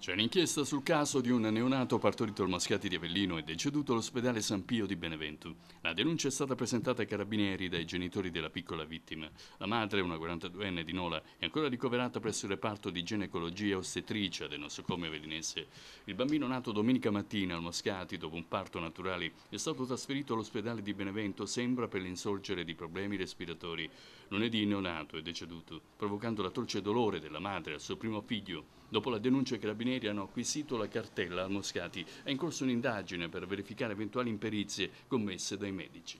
C'è un'inchiesta sul caso di un neonato partorito al Mascati di Avellino e deceduto all'ospedale San Pio di Benevento. La denuncia è stata presentata ai carabinieri dai genitori della piccola vittima. La madre, una 42enne di Nola, è ancora ricoverata presso il reparto di ginecologia ostetricia del nosocomio avellinese. Il bambino nato domenica mattina al Mascati dopo un parto naturale è stato trasferito all'ospedale di Benevento, sembra per l'insorgere di problemi respiratori. Lunedì il neonato è deceduto, provocando l'atroce dolore della madre al suo primo figlio. Dopo la denuncia ai carabinieri carabinieri hanno acquisito la cartella al Moscati. È in corso un'indagine per verificare eventuali imperizie commesse dai medici.